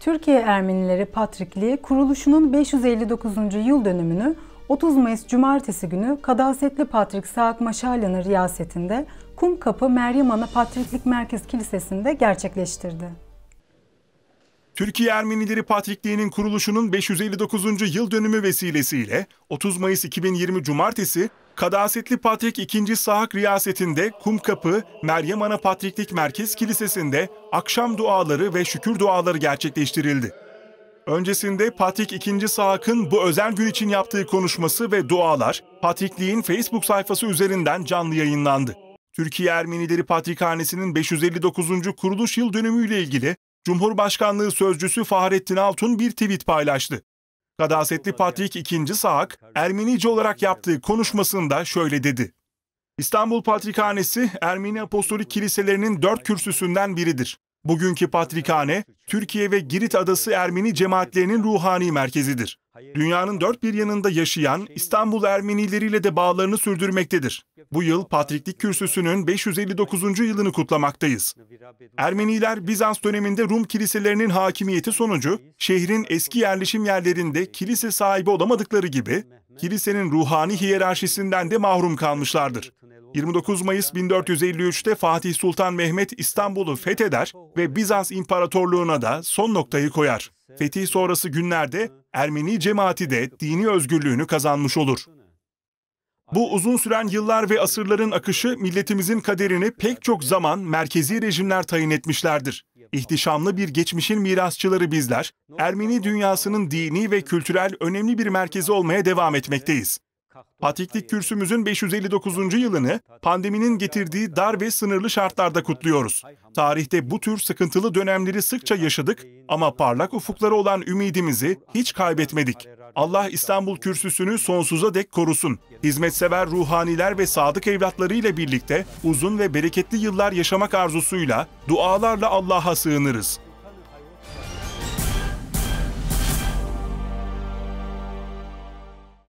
Türkiye Ermenileri Patrikliği kuruluşunun 559. yıl dönümünü 30 Mayıs Cumartesi günü Kadasetli Patrik Saak Maşalyan'ın riyasetinde Kumkapı Meryem Ana Patriklik Merkez Kilisesi'nde gerçekleştirdi. Türkiye Ermenileri Patrikliği'nin kuruluşunun 559. yıl dönümü vesilesiyle 30 Mayıs 2020 Cumartesi Kadasetli Patrik II. Sahak riyasetinde Kumkapı Meryem Ana Patriklik Merkez Kilisesi'nde akşam duaları ve şükür duaları gerçekleştirildi. Öncesinde Patrik II. Sahak'ın bu özel gün için yaptığı konuşması ve dualar Patrikliğin Facebook sayfası üzerinden canlı yayınlandı. Türkiye Ermenileri Patrikhanesi'nin 559. kuruluş yıl dönümüyle ilgili Cumhurbaşkanlığı Sözcüsü Fahrettin Altun bir tweet paylaştı. Kadasetli Patrik II. Saak, Ermenice olarak yaptığı konuşmasında şöyle dedi. İstanbul Patrikhanesi, Ermeni Apostolik Kiliselerinin dört kürsüsünden biridir. Bugünkü Patrikhane, Türkiye ve Girit Adası Ermeni cemaatlerinin ruhani merkezidir. Dünyanın dört bir yanında yaşayan İstanbul Ermenileriyle de bağlarını sürdürmektedir. Bu yıl Patriklik Kürsüsü'nün 559. yılını kutlamaktayız. Ermeniler Bizans döneminde Rum kiliselerinin hakimiyeti sonucu şehrin eski yerleşim yerlerinde kilise sahibi olamadıkları gibi kilisenin ruhani hiyerarşisinden de mahrum kalmışlardır. 29 Mayıs 1453'te Fatih Sultan Mehmet İstanbul'u fetheder ve Bizans İmparatorluğuna da son noktayı koyar. Fetih sonrası günlerde Ermeni cemaati de dini özgürlüğünü kazanmış olur. Bu uzun süren yıllar ve asırların akışı milletimizin kaderini pek çok zaman merkezi rejimler tayin etmişlerdir. İhtişamlı bir geçmişin mirasçıları bizler, Ermeni dünyasının dini ve kültürel önemli bir merkezi olmaya devam etmekteyiz. Patiklik kürsümüzün 559. yılını pandeminin getirdiği dar ve sınırlı şartlarda kutluyoruz. Tarihte bu tür sıkıntılı dönemleri sıkça yaşadık ama parlak ufukları olan ümidimizi hiç kaybetmedik. Allah İstanbul kürsüsünü sonsuza dek korusun. Hizmetsever ruhaniler ve sadık evlatlarıyla birlikte uzun ve bereketli yıllar yaşamak arzusuyla dualarla Allah'a sığınırız.